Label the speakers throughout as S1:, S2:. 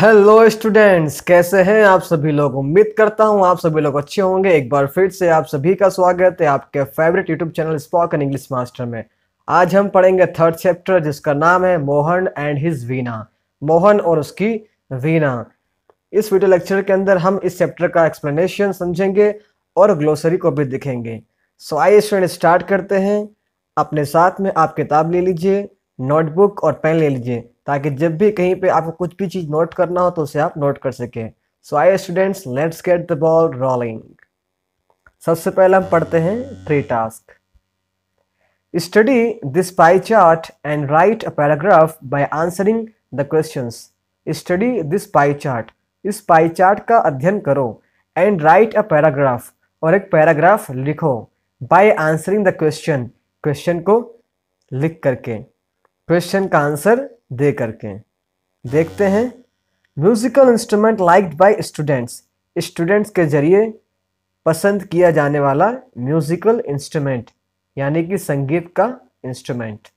S1: Hello students कैसे हैं आप सभी लोग उम्मीद करता हूं आप सभी लोग अच्छे होंगे एक बार फिर से आप सभी का स्वागत है आपके favourite YouTube channel spoken English master में आज हम पढ़ेंगे थर्ड चैप्टर जिसका नाम है मोहन एंड हिज वीना मोहन और उसकी वीना इस वीडियो लेक्चर के अंदर हम इस चैप्टर का एक्सप्लेनेशन समझेंगे और ग्लोसरी को भी दिखेंगे सो आइए स्टूडेंट स्टार्ट करते हैं अपने साथ में आप किताब ले लीजिए नोटबुक और पेन ले लीजिए ताकि जब भी कहीं पे आपको कुछ भी चीज़ नोट करना हो तो उसे आप नोट कर सकें so I students let's get the ball rolling सबसे पहले हम पढ़ते हैं three task study this pie chart and write a paragraph by answering the question study this pie chart इस पाई चार्ट का अध्ययन करो एंड राइट अ पैराग्राफ और एक पैराग्राफ लिखो by answering the question question को लिख करके क्वेश्चन का आंसर दे करके देखते हैं musical instrument liked by students students के जरिए पसंद किया जाने वाला म्यूज़िकल इंस्ट्रूमेंट यानी कि संगीत का इंस्ट्रूमेंट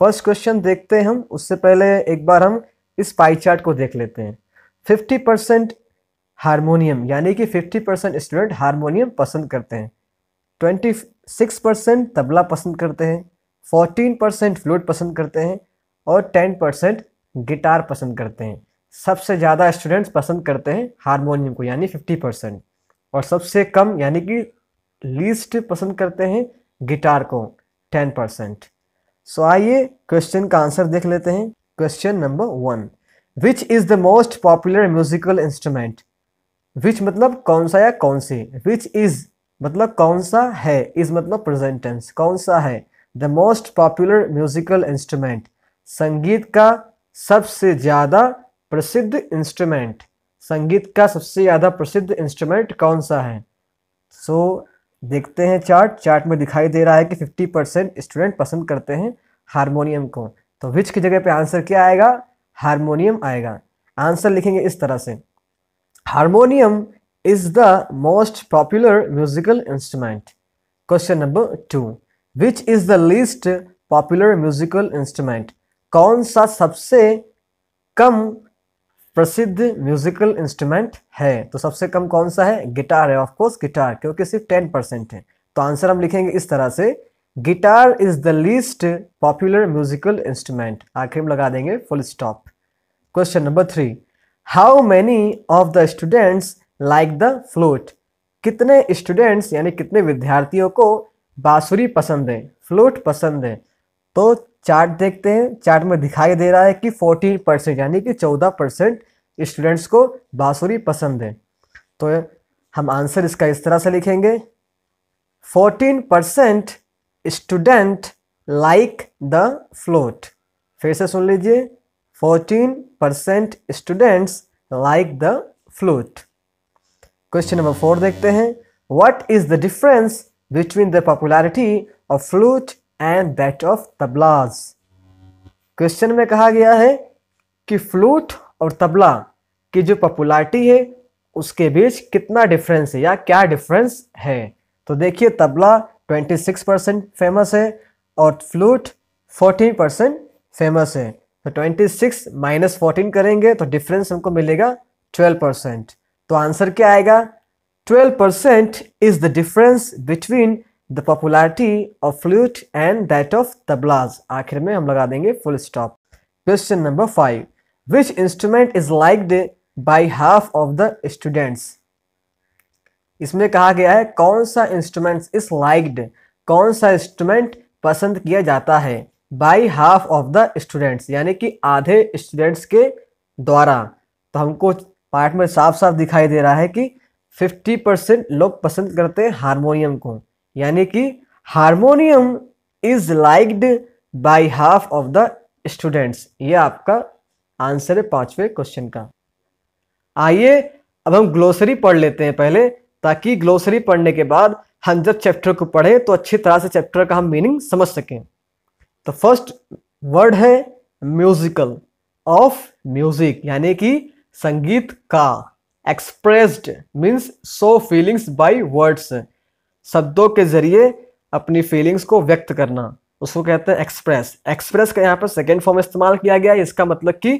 S1: फर्स्ट क्वेश्चन देखते हैं हम उससे पहले एक बार हम इस पाई चार्ट को देख लेते हैं फिफ्टी परसेंट हारमोनियम यानी कि फिफ्टी परसेंट स्टूडेंट हारमोनियम पसंद करते हैं ट्वेंटी सिक्स परसेंट तबला पसंद करते हैं फोर्टीन परसेंट फ्लूट पसंद करते हैं और टेन परसेंट गिटार पसंद करते हैं सबसे ज़्यादा स्टूडेंट्स पसंद करते हैं हारमोनियम को यानी फिफ्टी परसेंट और सबसे कम यानी कि लीस्ट पसंद करते हैं गिटार को टेन परसेंट सो आइए क्वेश्चन का आंसर देख लेते हैं question number one which is the most popular musical instrument which मतलब कौन सा या कौन सी विच इज़ मतलब कौन सा है इज़ मतलब प्रेजेंट टेंस कौन सा है the most popular musical instrument संगीत का सबसे ज़्यादा प्रसिद्ध इंस्ट्रूमेंट संगीत का सबसे ज़्यादा प्रसिद्ध इंस्ट्रूमेंट कौन सा है सो so, देखते हैं चार्ट चार्ट में दिखाई दे रहा है कि 50 परसेंट स्टूडेंट पसंद करते हैं हारमोनियम को तो विच की जगह पे आंसर क्या आएगा हारमोनियम आएगा आंसर लिखेंगे इस तरह से harmonium is the most popular musical instrument question number two which is the least popular musical instrument कौन सा सबसे कम प्रसिद्ध म्यूजिकल इंस्ट्रूमेंट है तो सबसे कम कौन सा है गिटार है ऑफ कोर्स गिटार क्योंकि सिर्फ टेन परसेंट है तो आंसर हम लिखेंगे इस तरह से guitar is the least popular musical instrument आखिर हम लगा देंगे full stop question number three how many of the students like the flute कितने स्टूडेंट्स यानी कितने विद्यार्थियों को बाँसुरी पसंद है फ्लूट पसंद है तो चार्ट देखते हैं चार्ट में दिखाई दे रहा है कि 14 परसेंट यानी कि 14 परसेंट स्टूडेंट्स को बाँसुरी पसंद है तो हम आंसर इसका इस तरह से लिखेंगे 14 percent student like the flute फिर से सुन लीजिए 14 percent students like the flute question number four देखते हैं what is the difference between the popularity of flute and that of tablas question में कहा गया है कि फ्लूट और तबला की जो पॉपुलरिटी है उसके बीच कितना डिफरेंस है या क्या डिफरेंस है तो देखिए तबला 26 परसेंट फेमस है और फ्लूट 14 परसेंट फेमस है तो 26 माइनस फोर्टीन करेंगे तो डिफरेंस हमको मिलेगा 12 परसेंट तो आंसर क्या आएगा 12 percent is the difference between the popularity of flute and that of tablas आखिर में हम लगा देंगे full stop question number five which instrument is liked by half of the students इसमें कहा गया है कौन सा इंस्ट्रूमेंट इज लाइक्ड कौन सा इंस्ट्रूमेंट पसंद किया जाता है by half of the students यानी कि आधे स्टूडेंट्स के द्वारा तो हमको पार्ट में साफ साफ दिखाई दे रहा है कि 50 परसेंट लोग पसंद करते हैं हारमोनियम को यानी कि harmonium is liked by half of the students ये आपका आंसर है पांचवें क्वेश्चन का आइए अब हम ग्लोसरी पढ़ लेते हैं पहले ताकि ग्लोसरी पढ़ने के बाद हम जब चैप्टर को पढ़ें तो अच्छी तरह से चैप्टर का हम मीनिंग समझ सकें तो फर्स्ट वर्ड है म्यूजिकल ऑफ म्यूजिक यानी कि संगीत का expressed means so feelings by words शब्दों के जरिए अपनी फीलिंग्स को व्यक्त करना उसको कहते हैं एक्सप्रेस एक्सप्रेस का यहां पर सेकेंड फॉर्म इस्तेमाल किया गया है इसका मतलब कि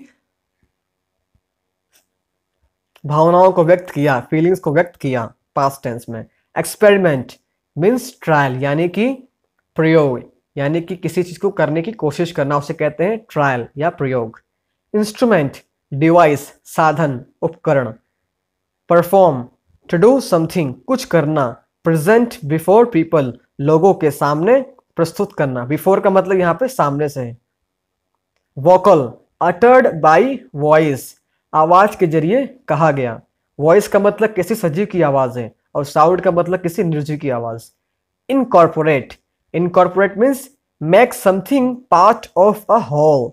S1: भावनाओं को व्यक्त किया फीलिंग्स को व्यक्त किया पास्ट टेंस में एक्सपेरिमेंट मीन्स ट्रायल यानी कि प्रयोग यानी कि किसी चीज़ को करने की कोशिश करना उसे कहते हैं ट्रायल या प्रयोग इंस्ट्रूमेंट डिवाइस साधन उपकरण परफॉर्म टू डू समथिंग कुछ करना प्रेजेंट बिफोर पीपल लोगों के सामने प्रस्तुत करना बिफोर का मतलब यहाँ पे सामने से है वोकल अटर्ड बाय वॉइस आवाज के जरिए कहा गया वॉइस का मतलब किसी सजीव की आवाज है और साउंड का मतलब किसी निर्जीव की आवाज incorporate incorporate means make something part of a whole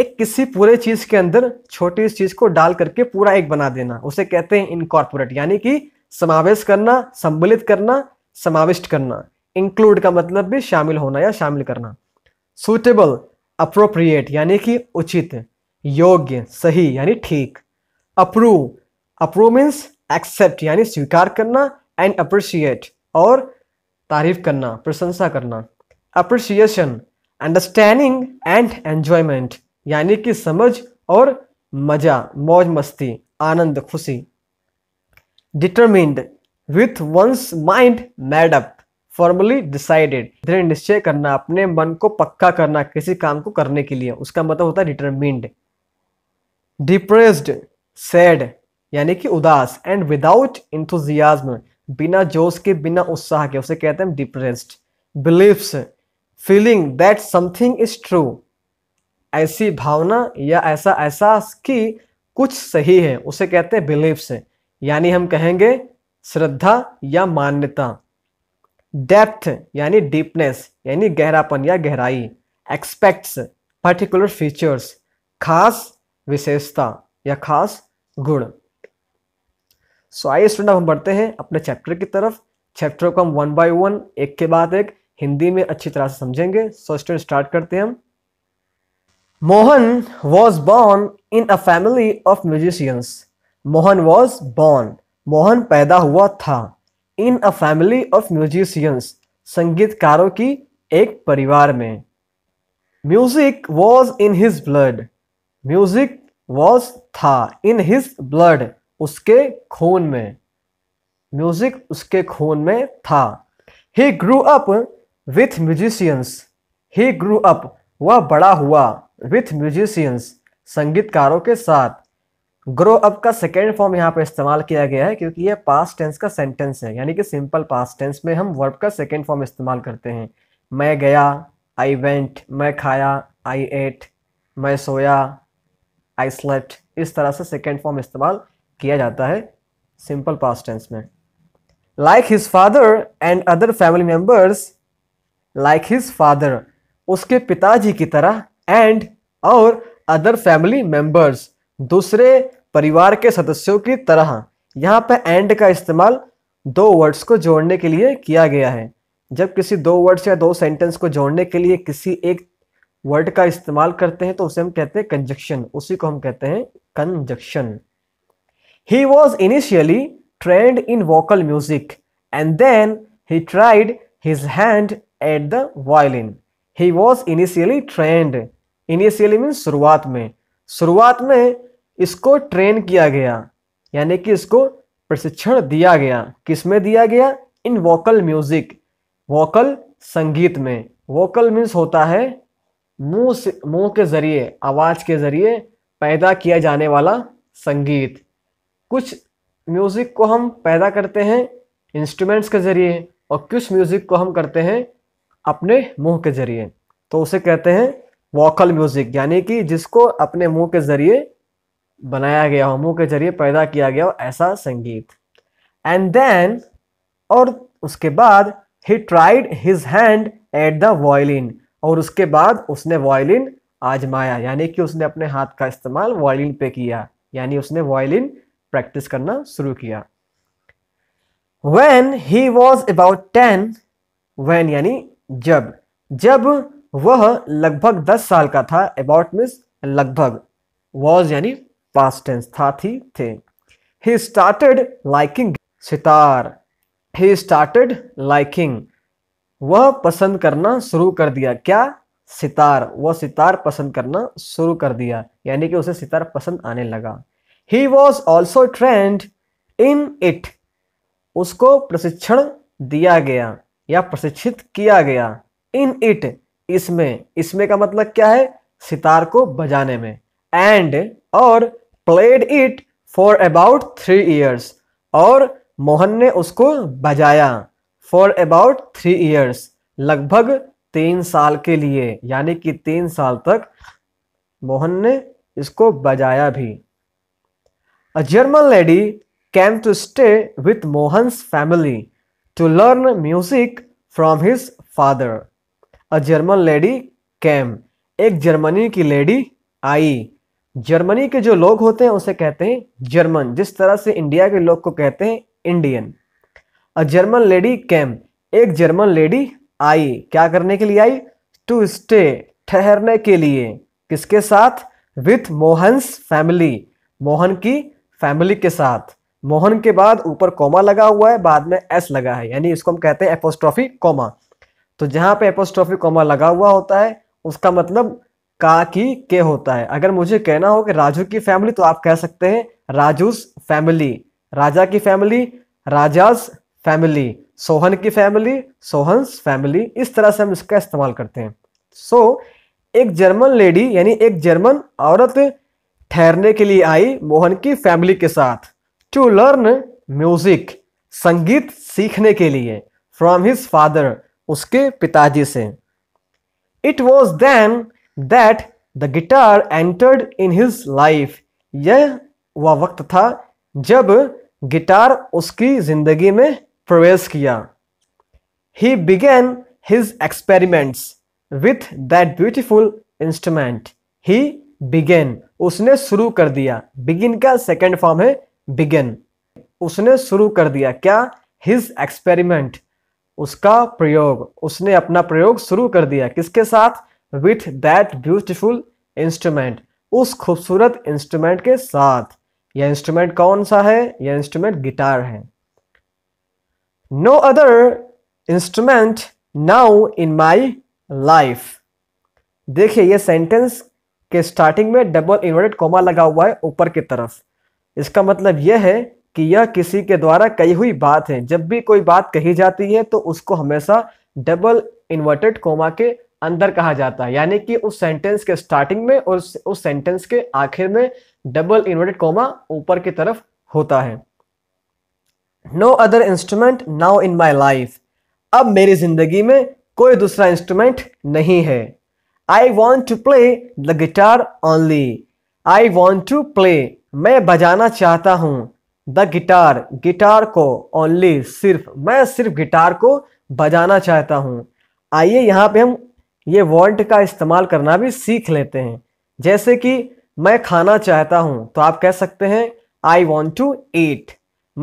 S1: एक किसी पूरे चीज के अंदर छोटी इस चीज को डाल करके पूरा एक बना देना उसे कहते हैं इनकॉर्पोरेट यानी कि समावेश करना सम्मिलित करना समाविष्ट करना इंक्लूड का मतलब भी शामिल होना या शामिल करना सूटेबल अप्रोप्रिएट यानी कि उचित योग्य सही यानी ठीक अप्रूव अप्रूव मीन्स एक्सेप्ट यानी स्वीकार करना एंड अप्रिशिएट और तारीफ करना प्रशंसा करना अप्रिशिएशन अंडरस्टैंडिंग एंड एन्जॉयमेंट यानी कि समझ और मज़ा मौज मस्ती आनंद खुशी determined with one's mind made up formally decided दृढ़ निश्चय करना अपने मन को पक्का करना किसी काम को करने के लिए उसका मतलब होता है डिटरमिन्ड डिप्रेस्ड सैड यानी कि उदास एंड विदाउट इंथुजियाज्म बिना जोश के बिना उत्साह के उसे कहते हैं depressed believes feeling that something is true ऐसी भावना या ऐसा एहसास कि कुछ सही है उसे कहते हैं बिलीव्स है यानी हम कहेंगे श्रद्धा या मान्यता डेप्थ यानी डीपनेस यानी गहरापन या गहराई एक्सपेक्ट्स पर्टिकुलर फीचर्स खास विशेषता या खास गुण सो आइए स्टूडेंट हम बढ़ते हैं अपने चैप्टर की तरफ चैप्टर को हम वन बाय वन एक के बाद एक हिंदी में अच्छी तरह से समझेंगे सो स्टूडेंट स्टार्ट करते हैं हम Mohan was born in a family of musicians Mohan was born Mohan पैदा हुआ था in a family of musicians संगीतकारों की एक परिवार में music was in his blood music was था इन हिज ब्लड उसके खून में म्यूजिक उसके खून में था he grew up with musicians he grew up वह बड़ा हुआ विथ म्यूजिशियंस संगीतकारों के साथ ग्रो अप का सेकेंड फॉर्म यहाँ पर इस्तेमाल किया गया है क्योंकि ये पास्ट टेंस का सेंटेंस है यानी कि सिंपल पास्ट टेंस में हम वर्ब का सेकेंड फॉर्म इस्तेमाल करते हैं मैं गया आई वेंट मैं खाया आई एट मैं सोया आई स्लेप्ट इस तरह से सेकेंड फॉर्म इस्तेमाल किया जाता है सिंपल पास्ट टेंस में like his father and other family members like his father उसके पिताजी की तरह एंड और अदर फैमिली मेम्बर्स दूसरे परिवार के सदस्यों की तरह यहाँ पर एंड का इस्तेमाल दो वर्ड्स को जोड़ने के लिए किया गया है जब किसी दो वर्ड्स या दो सेंटेंस को जोड़ने के लिए किसी एक वर्ड का इस्तेमाल करते हैं तो उसे हम कहते हैं कंजक्शन उसी को हम कहते हैं conjunction he was initially trained in vocal music and then he tried his hand at the violin he was initially trained initially mean शुरुआत में शुरुआत में इसको ट्रेन किया गया यानी कि इसको प्रशिक्षण दिया गया किस में दिया गया इन वोकल म्यूजिक वोकल संगीत में वोकल मीन्स होता है मुंह से मुंह के जरिए आवाज के जरिए पैदा किया जाने वाला संगीत कुछ म्यूजिक को हम पैदा करते हैं इंस्ट्रूमेंट्स के जरिए और कुछ म्यूजिक को हम करते हैं अपने मुंह के जरिए तो उसे कहते हैं वोकल म्यूजिक यानी कि जिसको अपने मुंह के जरिए बनाया गया हो मुंह के जरिए पैदा किया गया हो ऐसा संगीत एंड देन और उसके बाद he tried his hand at the violin और उसके बाद उसने वॉयलिन आजमाया यानी कि उसने अपने हाथ का इस्तेमाल वॉयलिन पे किया यानी उसने वॉयलिन प्रैक्टिस करना शुरू किया when he was about ten when यानी जब जब वह लगभग दस साल का था अबाउट मीन्स लगभग वॉज यानी past tense tha thi थे he started liking sitar he started liking वह पसंद करना शुरू कर दिया क्या सितार वह सितार पसंद करना शुरू कर दिया यानी कि उसे सितार पसंद आने लगा he was also trained in it उसको प्रशिक्षण दिया गया या प्रशिक्षित किया गया इन इट इसमें इसमें का मतलब क्या है सितार को बजाने में एंड और played it for about three years और मोहन ने उसको बजाया फॉर अबाउट थ्री ईयर्स लगभग तीन साल के लिए यानी कि तीन साल तक मोहन ने इसको बजाया भी a German lady came to stay with Mohan family to learn music from his father a German lady came एक जर्मनी की लेडी आई जर्मनी के जो लोग होते हैं उसे कहते हैं जर्मन जिस तरह से इंडिया के लोग को कहते हैं Indian a German lady came एक जर्मन लेडी आई क्या करने के लिए आई टू स्टे ठहरने के लिए किसके साथ विथ मोहनस फैमिली मोहन की फैमिली के साथ मोहन के बाद ऊपर कोमा लगा हुआ है बाद में एस लगा है यानी इसको हम कहते हैं एपोस्ट्रॉफी कॉमा तो जहाँ पे एपोस्ट्रॉफी कॉमा लगा हुआ होता है उसका मतलब का की के होता है अगर मुझे कहना हो कि राजू की फैमिली तो आप कह सकते हैं राजूस फैमिली राजा की फैमिली राजाज फैमिली सोहन की फैमिली सोहन्स फैमिली इस तरह से हम इसका इस्तेमाल करते हैं सो so, एक जर्मन लेडी यानी एक जर्मन औरत ठहरने के लिए आई मोहन की फैमिली के साथ टू लर्न म्यूजिक संगीत सीखने के लिए फ्रॉम हिज फादर उसके पिताजी से it was then that the guitar entered in his life यह वह वक्त था जब गिटार उसकी जिंदगी में प्रवेश किया he began his experiments with that beautiful instrument he began उसने शुरू कर दिया बिगिन का सेकेंड फॉर्म है बिगेन उसने शुरू कर दिया क्या हिज एक्सपेरिमेंट उसका प्रयोग उसने अपना प्रयोग शुरू कर दिया किसके साथ विथ दैट ब्यूटिफुल इंस्ट्रूमेंट उस खूबसूरत इंस्ट्रूमेंट के साथ यह इंस्ट्रूमेंट कौन सा है यह इंस्ट्रूमेंट गिटार है no other instrument now in my life देखिए यह सेंटेंस के स्टार्टिंग में डबल इन्वर्टेड कोमा लगा हुआ है ऊपर की तरफ इसका मतलब यह है कि यह किसी के द्वारा कही हुई बात है जब भी कोई बात कही जाती है तो उसको हमेशा डबल इन्वर्टेड कोमा के अंदर कहा जाता है यानी कि उस सेंटेंस के स्टार्टिंग में और उस सेंटेंस के आखिर में डबल इन्वर्टेड कॉमा ऊपर की तरफ होता है no other instrument now in my life अब मेरी जिंदगी में कोई दूसरा इंस्ट्रूमेंट नहीं है I want to play the guitar only I want to play मैं बजाना चाहता हूँ द गिटार गिटार को ओनली सिर्फ मैं सिर्फ गिटार को बजाना चाहता हूँ आइए यहाँ पे हम ये वॉन्ट का इस्तेमाल करना भी सीख लेते हैं जैसे कि मैं खाना चाहता हूँ तो आप कह सकते हैं आई वॉन्ट टू ईट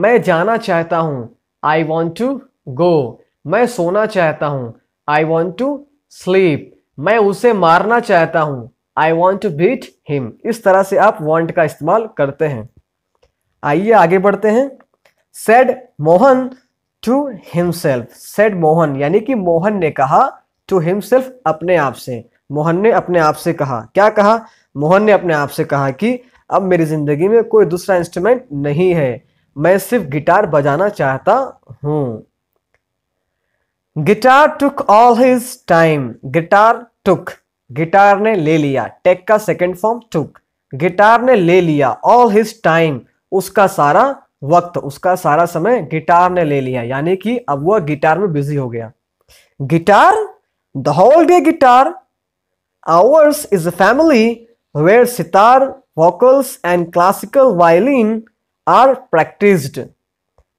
S1: मैं जाना चाहता हूँ आई वॉन्ट टू गो मैं सोना चाहता हूँ आई वॉन्ट टू स्लीप मैं उसे मारना चाहता हूँ I want to beat him इस तरह से आप वॉन्ट का इस्तेमाल करते हैं आइए आगे बढ़ते हैं said Mohan to himself said Mohan यानी कि मोहन ने कहा टू हिमसेल्फ अपने आप से मोहन ने अपने आप से कहा क्या कहा मोहन ने अपने आप से कहा कि अब मेरी ज़िंदगी में कोई दूसरा इंस्ट्रूमेंट नहीं है मैं सिर्फ गिटार बजाना चाहता हूं guitar took all his time guitar took guitar ने ले लिया टेक का सेकेंड फॉर्म टुक गिटार ने ले लिया ऑल हिज टाइम उसका सारा वक्त उसका सारा समय गिटार ने ले लिया यानी कि अब वह गिटार में बिजी हो गया guitar The whole day guitar. Ours is a family where sitar, vocals, and classical violin are practiced.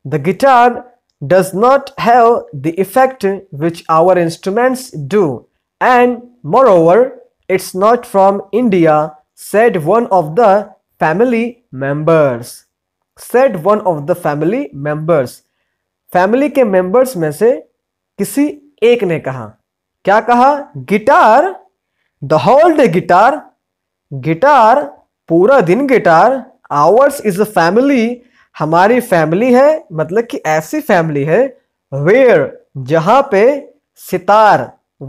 S1: The guitar does not have the effect which our instruments do, and moreover, it's not from India, said one of the family members. Said one of the family members. ke members members se kisi ek ne kaha. क्या कहा guitar the whole day guitar guitar पूरा दिन guitar hours is a family हमारी family है मतलब कि ऐसी family है वेयर जहां पे sitar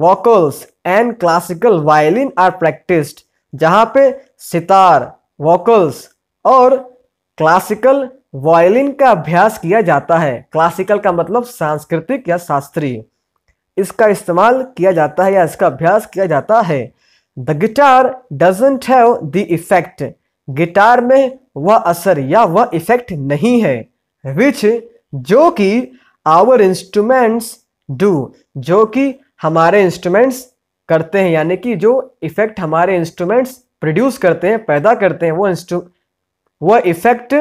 S1: vocals and classical violin are practised जहां पे सितार वॉकल्स और क्लासिकल वायलिन का अभ्यास किया जाता है क्लासिकल का मतलब सांस्कृतिक या शास्त्रीय इसका इस्तेमाल किया जाता है या इसका अभ्यास किया जाता है the guitar doesn't have the effect guitar में वह असर या वह इफेक्ट नहीं है विच जो कि आवर इंस्ट्रूमेंट्स डू जो कि हमारे इंस्ट्रूमेंट्स करते हैं यानी कि जो इफेक्ट हमारे इंस्ट्रूमेंट्स प्रोड्यूस करते हैं पैदा करते हैं वो इंस्ट्रू वह इफेक्ट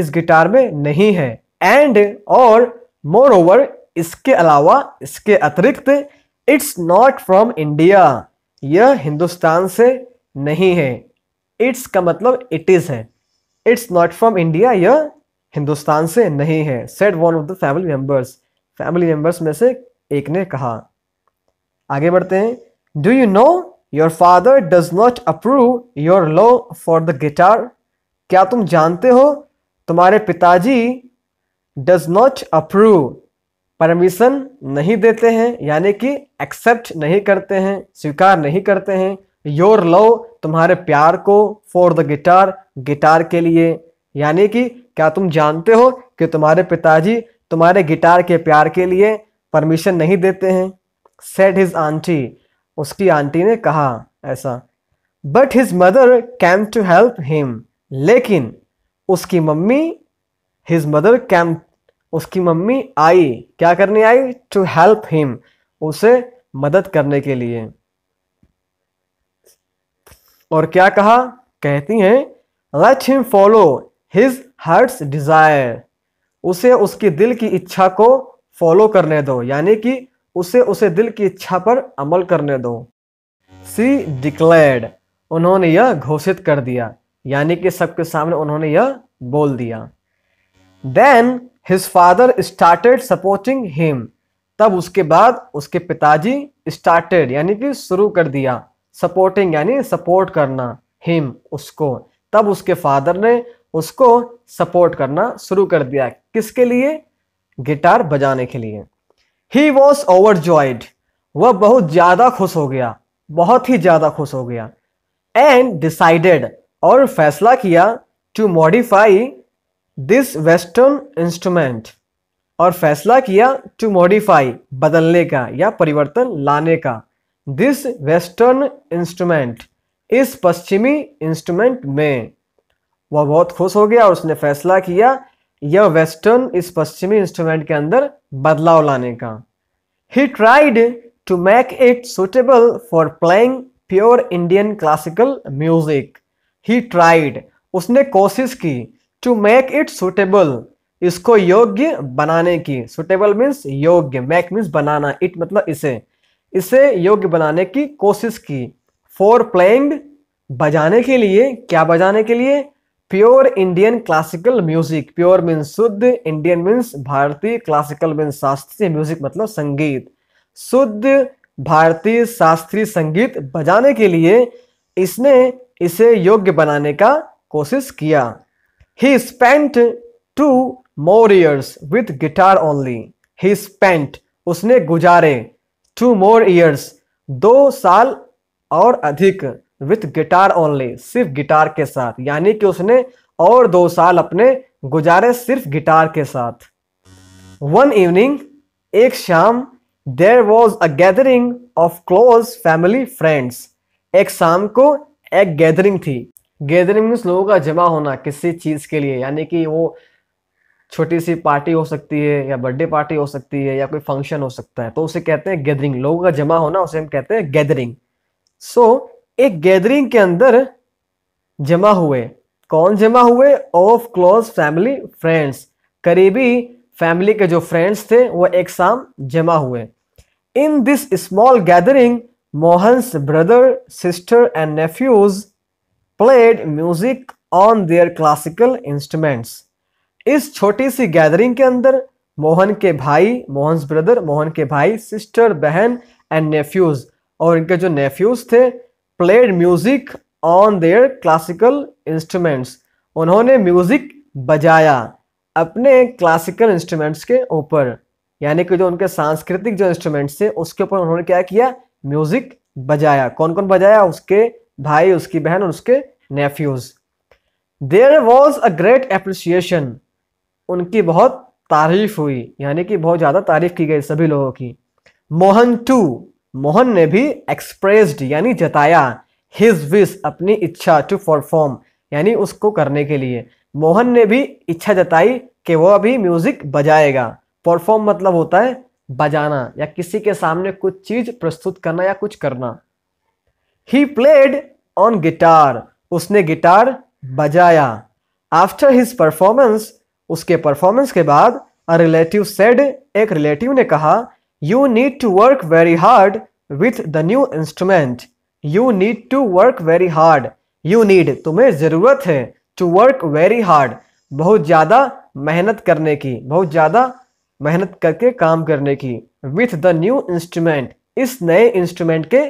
S1: इस गिटार में नहीं है एंड और मोर ओवर इसके अलावा इसके अतिरिक्त इट्स नॉट फ्रॉम इंडिया यह हिंदुस्तान से नहीं है इट्स का मतलब इट इज़ है इट्स नॉट फ्रॉम इंडिया यह हिंदुस्तान से नहीं है said one of the family members family members में से एक ने कहा आगे बढ़ते हैं do you know your father does not approve your love for the guitar क्या तुम जानते हो तुम्हारे पिताजी डज नॉट अप्रूव परमिशन नहीं देते हैं यानी कि एक्सेप्ट नहीं करते हैं स्वीकार नहीं करते हैं योर लव तुम्हारे प्यार को फॉर द गिटार गिटार के लिए यानी कि क्या तुम जानते हो कि तुम्हारे पिताजी तुम्हारे गिटार के प्यार के लिए परमिशन नहीं देते हैं सेड हिज आंटी उसकी आंटी ने कहा ऐसा but his mother came to help him लेकिन उसकी मम्मी हिज मदर कैम उसकी मम्मी आई क्या करने आई टू हेल्प हिम उसे मदद करने के लिए और क्या कहा कहती हैं let him follow his heart's desire उसे उसके दिल की इच्छा को फॉलो करने दो यानी कि उसे उसे दिल की इच्छा पर अमल करने दो सी डिक्लेयर्ड उन्होंने यह घोषित कर दिया यानी कि सबके सामने उन्होंने यह बोल दिया then his father started supporting him तब उसके बाद उसके पिताजी स्टार्टेड यानी कि शुरू कर दिया सपोर्टिंग यानी सपोर्ट करना हिम उसको तब उसके फादर ने उसको सपोर्ट करना शुरू कर दिया किसके लिए गिटार बजाने के लिए ही वॉज ओवर जॉयड वह बहुत ज़्यादा खुश हो गया बहुत ही ज़्यादा खुश हो गया एंड डिसाइडेड और फैसला किया to modify this western instrument और फैसला किया टू मॉडिफाई बदलने का या परिवर्तन लाने का दिस वेस्टर्न इंस्ट्रूमेंट इस पश्चिमी इंस्ट्रूमेंट में वह बहुत खुश हो गया और उसने फैसला किया यह वेस्टर्न इस पश्चिमी इंस्ट्रूमेंट के अंदर बदलाव लाने का he tried to make it suitable for playing pure Indian classical music he tried उसने कोशिश की टू मेक इट सुटेबल इसको योग्य बनाने की सुटेबल मीन्स योग्य मेक मीन्स बनाना इट मतलब इसे इसे योग्य बनाने की कोशिश की फॉर प्लेइंग बजाने के लिए क्या बजाने के लिए pure Indian classical music pure means शुद्ध इंडियन मीन्स भारतीय क्लासिकल मीन्स शास्त्रीय म्यूजिक मतलब संगीत शुद्ध भारतीय शास्त्रीय संगीत बजाने के लिए इसने इसे योग्य बनाने का कोशिश किया He spent two more years with guitar only. He spent उसने गुजारे two more years दो साल और अधिक विथ गिटार ओनली सिर्फ गिटार के साथ यानी कि उसने और दो साल अपने गुजारे सिर्फ गिटार के साथ वन इवनिंग एक शाम there was a gathering of close family friends एक शाम को एक गैदरिंग थी गैदरिंग मीन्स लोगों का जमा होना किसी चीज़ के लिए यानी कि वो छोटी सी पार्टी हो सकती है या बर्थडे पार्टी हो सकती है या कोई फंक्शन हो सकता है तो उसे कहते हैं गैदरिंग लोगों का जमा होना उसे हम कहते हैं गैदरिंग सो so, एक गैदरिंग के अंदर जमा हुए कौन जमा हुए ऑफ क्लोज फैमिली फ्रेंड्स करीबी फैमिली के जो फ्रेंड्स थे वो एक शाम जमा हुए in this small gathering Mohan's brother sister and nephews played music on their classical instruments इस छोटी सी गैदरिंग के अंदर मोहन के भाई मोहन ब्रदर मोहन के भाई सिस्टर बहन एंड नेफ्यूज और इनके जो नेफ्यूज थे played music on their classical instruments उन्होंने म्यूजिक बजाया अपने क्लासिकल इंस्ट्रूमेंट्स के ऊपर यानी कि जो उनके सांस्कृतिक जो इंस्ट्रूमेंट्स थे उसके ऊपर उन्होंने क्या किया म्यूजिक बजाया कौन कौन बजाया उसके भाई उसकी बहन और उसके nephews there was a great appreciation उनकी बहुत तारीफ हुई यानी कि बहुत ज़्यादा तारीफ की गई सभी लोगों की मोहन टू मोहन ने भी एक्सप्रेस्ड यानी जताया हिज विश अपनी इच्छा टू परफॉर्म यानी उसको करने के लिए मोहन ने भी इच्छा जताई कि वह अभी म्यूज़िक बजाएगा परफॉर्म मतलब होता है बजाना या किसी के सामने कुछ चीज़ प्रस्तुत करना या कुछ करना ही प्लेड ऑन गिटार उसने गिटार बजाया आफ्टर हिज परफॉर्मेंस उसके परफॉर्मेंस के बाद अ रिलेटिव सेड एक रिलेटिव ने कहा you need to work very hard with the new instrument you need to work very hard you need तुम्हें ज़रूरत है टू वर्क वेरी हार्ड बहुत ज़्यादा मेहनत करने की बहुत ज़्यादा मेहनत करके काम करने की विथ द न्यू इंस्ट्रूमेंट इस नए इंस्ट्रूमेंट के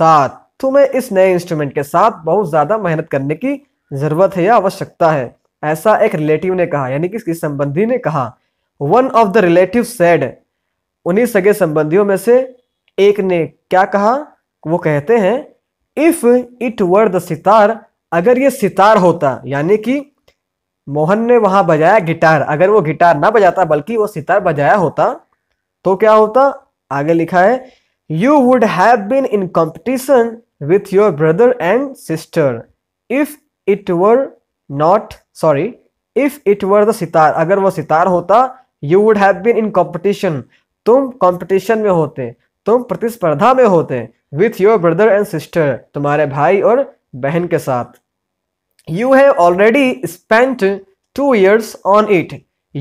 S1: साथ तुम्हें इस नए इंस्ट्रूमेंट के साथ बहुत ज़्यादा मेहनत करने की ज़रूरत है या आवश्यकता है ऐसा एक रिलेटिव ने कहा यानी कि इसकी संबंधी ने कहा one of the relative said उन्हीं सगे संबंधियों में से एक ने क्या कहा वो कहते हैं if it were the sitar अगर ये सितार होता यानी कि मोहन ने वहाँ बजाया गिटार अगर वो गिटार ना बजाता बल्कि वो सितार बजाया होता तो क्या होता आगे लिखा है you would have been in competition with your brother and sister if it were not sorry if it were the sitar अगर वो सितार होता you would have been in competition तुम competition में होते तुम प्रतिस्पर्धा में होते with your brother and sister तुम्हारे भाई और बहन के साथ you have already spent two years on it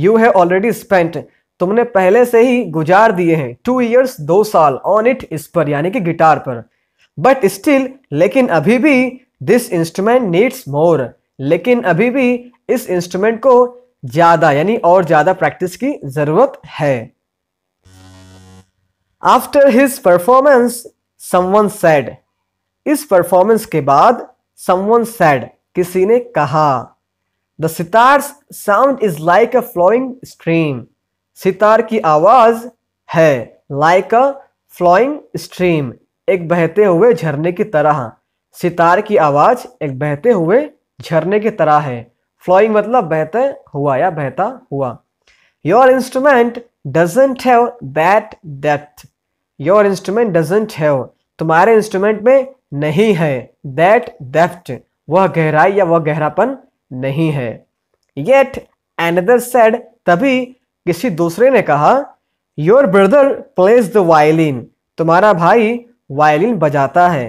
S1: you have already spent तुमने पहले से ही गुजार दिए हैं two years दो साल on it इस पर यानी कि गिटार पर बट स्टिल लेकिन अभी भी दिस इंस्ट्रूमेंट नीड्स मोर लेकिन अभी भी इस इंस्ट्रूमेंट को ज़्यादा यानी और ज़्यादा प्रैक्टिस की ज़रूरत है after his performance someone said इस परफॉर्मेंस के बाद समवन सैड किसी ने कहा the sitar's sound is like a flowing stream sitar की आवाज़ है लाइक अ फ्लोइंग स्ट्रीम एक बहते हुए झरने की तरह सितार की आवाज़ एक बहते हुए झरने की तरह है फ्लोइंग मतलब बहते हुआ या बहता हुआ your instrument doesn't have that depth your instrument doesn't have तुम्हारे इंस्ट्रूमेंट में नहीं है दैट डेप्थ वह गहराई या वह गहरापन नहीं है येट एनदर सेड तभी किसी दूसरे ने कहा your brother plays the violin तुम्हारा भाई वायलिन बजाता है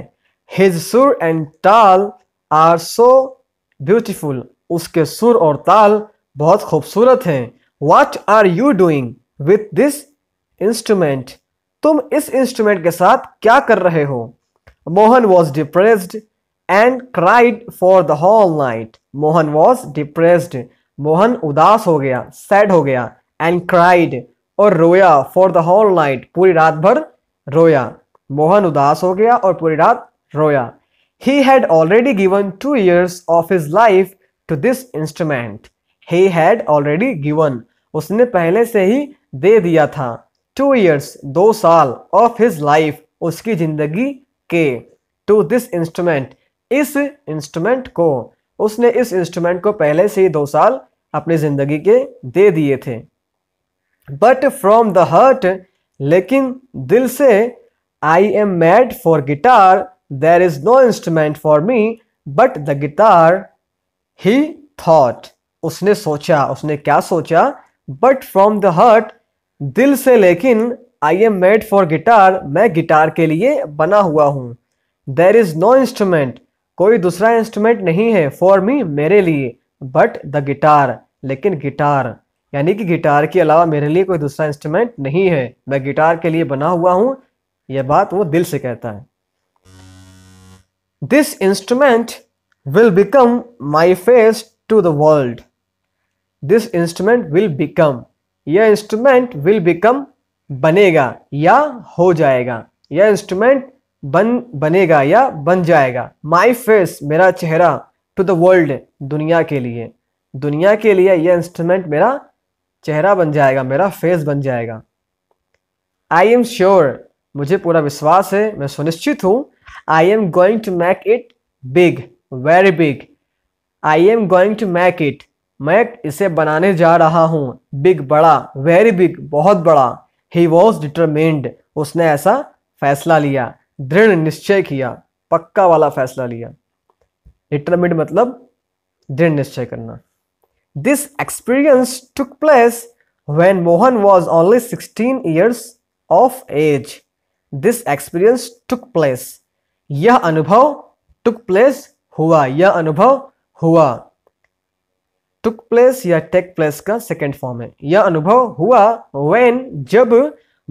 S1: हिज सुर एंड ताल आर सो ब्यूटिफुल उसके सुर और ताल बहुत खूबसूरत हैं what are you doing with this instrument तुम इस इंस्ट्रूमेंट के साथ क्या कर रहे हो Mohan was depressed and cried for the whole night Mohan was depressed Mohan उदास हो गया सैड हो गया एंड क्राइड और रोया फॉर द होल नाइट पूरी रात भर रोया मोहन उदास हो गया और पूरी रात रोया he had already given two years of his life to this instrument he had already given उसने पहले से ही दे दिया था टू ईयर्स दो साल ऑफ हिज लाइफ उसकी जिंदगी के टू दिस इंस्ट्रूमेंट इस इंस्ट्रूमेंट को उसने इस इंस्ट्रूमेंट को पहले से ही दो साल अपनी जिंदगी के दे दिए थे बट फ्रॉम द हर्ट लेकिन दिल से I am mad for guitar there is no instrument for me but the guitar he thought उसने सोचा उसने क्या सोचा बट फ्रॉम द हर्ट दिल से लेकिन I am made for guitar मैं गिटार के लिए बना हुआ हूँ देर इज़ नो इंस्ट्रूमेंट कोई दूसरा इंस्ट्रूमेंट नहीं है फॉर मी मेरे लिए बट द गिटार लेकिन गिटार यानी कि गिटार के अलावा मेरे लिए कोई दूसरा इंस्ट्रूमेंट नहीं है मैं गिटार के लिए बना हुआ हूँ यह बात वो दिल से कहता है this instrument will become my face to the world this instrument will become यह इंस्ट्रूमेंट विल बिकम बनेगा या हो जाएगा यह इंस्ट्रूमेंट बन बनेगा या बन जाएगा माई फेस मेरा चेहरा टू द वर्ल्ड दुनिया के लिए दुनिया के लिए यह इंस्ट्रूमेंट मेरा चेहरा बन जाएगा मेरा फेस बन जाएगा आई एम श्योर मुझे पूरा विश्वास है मैं सुनिश्चित हूँ I am going to make it big very big I am going to make it मैं इसे बनाने जा रहा हूँ बिग बड़ा वेरी बिग बहुत बड़ा ही वॉज डिटरमेंड उसने ऐसा फैसला लिया दृढ़ निश्चय किया पक्का वाला फैसला लिया डिटरमेंड मतलब दृढ़ निश्चय करना this experience took place when Mohan was only sixteen years of age this experience took place यह अनुभव टुक प्लेस हुआ यह अनुभव हुआ टुक प्लेस या टेक प्लेस का सेकेंड फॉर्म है यह अनुभव हुआ वेन जब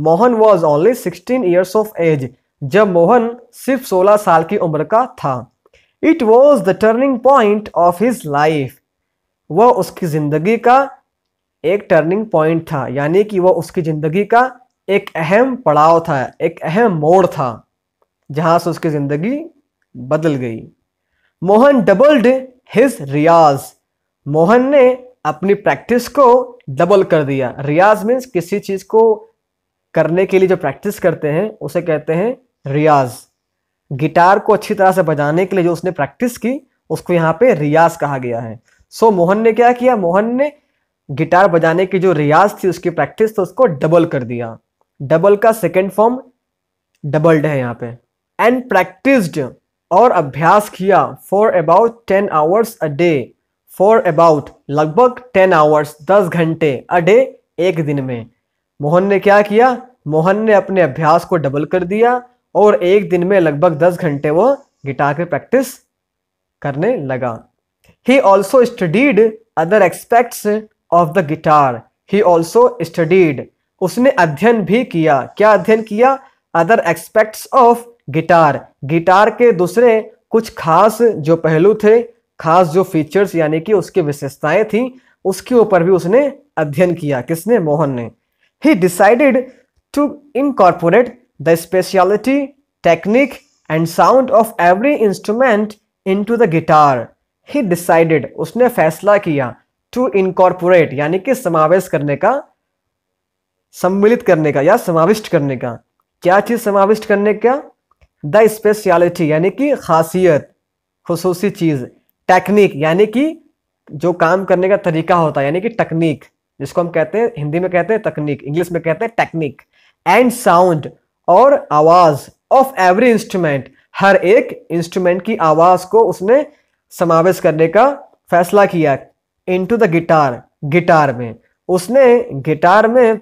S1: Mohan was only sixteen years of age जब मोहन सिर्फ सोलह साल की उम्र का था it was the turning point of his life वह उसकी जिंदगी का एक टर्निंग पॉइंट था यानी कि वह उसकी जिंदगी का एक अहम पड़ाव था एक अहम मोड़ था जहां से उसकी ज़िंदगी बदल गई मोहन डबल्ड हिज रियाज मोहन ने अपनी प्रैक्टिस को डबल कर दिया रियाज मीन्स किसी चीज़ को करने के लिए जो प्रैक्टिस करते हैं उसे कहते हैं रियाज गिटार को अच्छी तरह से बजाने के लिए जो उसने प्रैक्टिस की उसको यहाँ पे रियाज कहा गया है सो so, मोहन ने क्या किया मोहन ने गिटार बजाने की जो रियाज थी उसकी प्रैक्टिस तो उसको डबल कर दिया डबल का सेकेंड फॉर्म डबल्ड है यहाँ पे एंड प्रैक्टिस्ड और अभ्यास किया for about ten hours a day for about लगभग टेन आवर्स दस घंटे अ डे एक दिन में मोहन ने क्या किया मोहन ने अपने अभ्यास को डबल कर दिया और एक दिन में लगभग दस घंटे वो गिटार की प्रैक्टिस करने लगा he also studied other aspects of the guitar he also studied उसने अध्ययन भी किया क्या अध्ययन किया other aspects of guitar guitar के दूसरे कुछ खास जो पहलू थे खास जो फीचर्स यानी कि उसकी विशेषताएं थी उसके ऊपर भी उसने अध्ययन किया किसने मोहन ने he decided to incorporate the speciality technique and sound of every instrument into the guitar he decided उसने फैसला किया टू इनकॉर्पोरेट यानी कि समावेश करने का सम्मिलित करने का या समाविष्ट करने का क्या चीज़ समाविष्ट करने का द स्पेशलिटी यानी कि खासियत खसूसी चीज़ टेक्निक यानी कि जो काम करने का तरीका होता है यानी कि तकनीक जिसको हम कहते हैं हिंदी में कहते हैं तकनीक इंग्लिश में कहते हैं टेक्निक एंड साउंड और आवाज़ ऑफ एवरी इंस्ट्रूमेंट हर एक इंस्ट्रूमेंट की आवाज़ को उसने समावेश करने का फैसला किया इनटू द गिटार गिटार में उसने गिटार में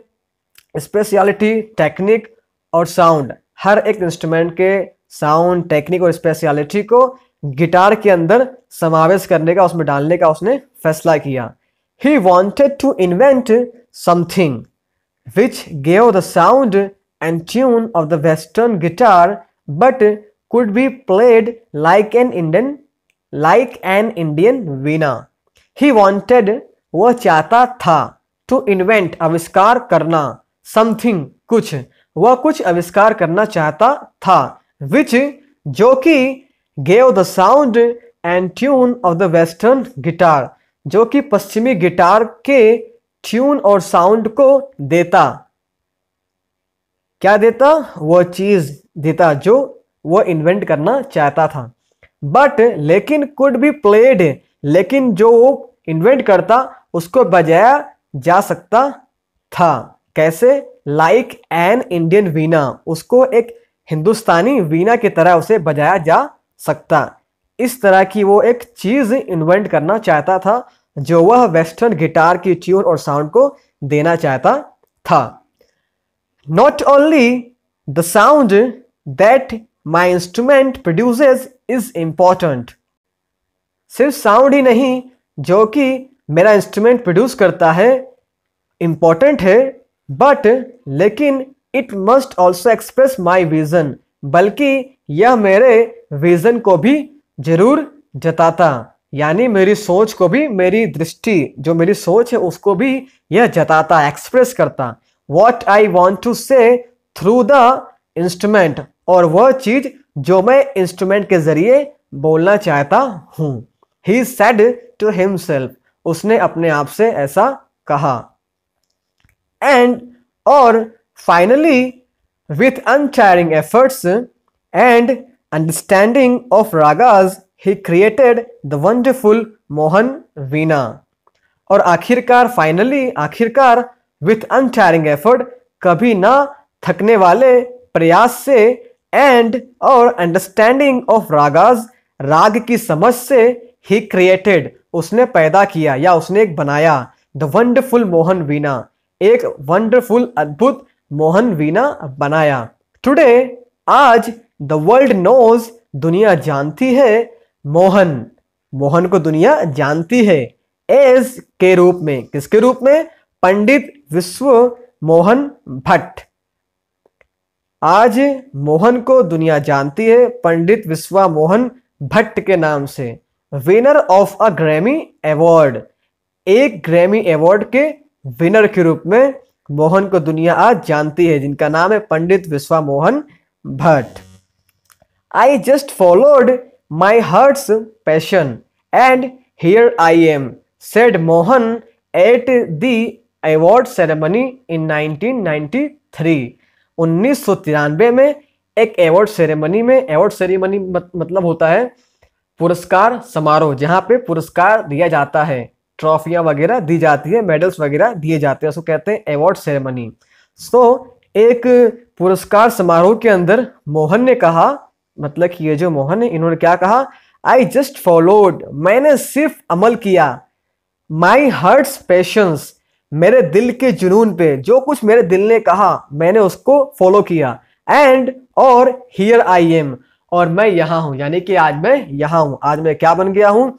S1: स्पेशलिटी टेक्निक और साउंड हर एक इंस्ट्रूमेंट के साउंड टेक्निक और स्पेशलिटी को गिटार के अंदर समावेश करने का उसमें डालने का उसने फैसला किया he wanted to invent something which gave the sound and tune of the western guitar but could be played like an Indian like an Indian veena he wanted वह चाहता था टू इन्वेंट आविष्कार करना समथिंग कुछ वह कुछ आविष्कार करना चाहता था विच जो कि gave the sound and tune of the western guitar जो कि पश्चिमी गिटार के ट्यून और साउंड को देता क्या देता वह चीज देता जो वह इन्वेंट करना चाहता था बट लेकिन कुड बी प्लेड लेकिन जो वो इन्वेंट करता उसको बजाया जा सकता था कैसे लाइक एन इंडियन वीना उसको एक हिंदुस्तानी वीना की तरह उसे बजाया जा सकता इस तरह की वो एक चीज़ इन्वेंट करना चाहता था जो वह वेस्टर्न गिटार की ट्यून और साउंड को देना चाहता था not only the sound that my instrument produce is important सिर्फ साउंड ही नहीं जो कि मेरा इंस्ट्रूमेंट प्रोड्यूस करता है इम्पॉर्टेंट है बट लेकिन it must also express my vision बल्कि यह मेरे विजन को भी जरूर जताता यानी मेरी सोच को भी मेरी दृष्टि जो मेरी सोच है उसको भी यह जताता एक्सप्रेस करता what I want to say through the instrument और वह चीज जो मैं इंस्ट्रूमेंट के जरिए बोलना चाहता हूँ ही सेड टू हिमसेल्फ उसने अपने आप से ऐसा कहा एंड और finally with untiring efforts and understanding of ragas he created the wonderful Mohan Veena और आखिरकार फाइनली आखिरकार विथ अनचायरिंग एफर्ट कभी ना थकने वाले प्रयास से एंड और अंडरस्टैंडिंग ऑफ रागाज राग की समझ से ही क्रिएटेड उसने पैदा किया या उसने एक बनाया द वंडरफुल मोहन वीना एक वंडरफुल अद्भुत मोहन वीना बनाया टुडे आज द वर्ल्ड नोज दुनिया जानती है मोहन मोहन को दुनिया जानती है एज के रूप में किसके रूप में पंडित विश्व मोहन भट्ट आज मोहन को दुनिया जानती है पंडित विश्वा मोहन भट्ट के नाम से winner of a Grammy award एक ग्रैमी अवार्ड के विनर के रूप में मोहन को दुनिया आज जानती है जिनका नाम है Pandit Vishwa Mohan Bhatt I just followed my heart's passion and here I am said Mohan at the award ceremony in 1993 उन्नीस में एक अवार्ड सेरेमनी में अवार्ड सेरेमनी मतलब होता है पुरस्कार समारोह जहाँ पे पुरस्कार दिया जाता है ट्रॉफियां वगैरह दी जाती है मेडल्स वगैरह दिए जाते हैं उसको कहते हैं अवार्ड सेरेमनी सो एक पुरस्कार समारोह के अंदर मोहन ने कहा मतलब कि ये जो मोहन है इन्होंने क्या कहा आई जस्ट फॉलोड मैंने सिर्फ अमल किया माई हर्ट्स पेशेंस मेरे दिल के जुनून पे जो कुछ मेरे दिल ने कहा मैंने उसको फॉलो किया एंड और हियर आई एम और मैं यहाँ हूँ यानी कि आज मैं यहाँ हूँ आज मैं क्या बन गया हूँ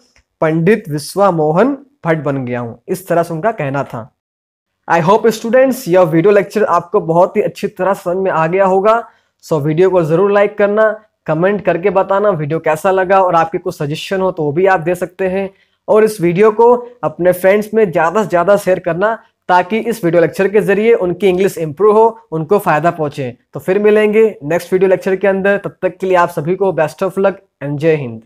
S1: पंडित विश्वा मोहन भट्ट बन गया हूँ इस तरह से उनका कहना था आई होप स्टूडेंट्स यह वीडियो लेक्चर आपको बहुत ही अच्छी तरह समझ में आ गया होगा सो वीडियो को जरूर लाइक करना कमेंट करके बताना वीडियो कैसा लगा और आपके कुछ सजेशन हो तो वो भी आप दे सकते हैं और इस वीडियो को अपने फ्रेंड्स में ज़्यादा से ज़्यादा शेयर करना ताकि इस वीडियो लेक्चर के जरिए उनकी इंग्लिश इंप्रूव हो उनको फ़ायदा पहुंचे तो फिर मिलेंगे नेक्स्ट वीडियो लेक्चर के अंदर तब तक के लिए आप सभी को बेस्ट ऑफ लक एंड जय हिंद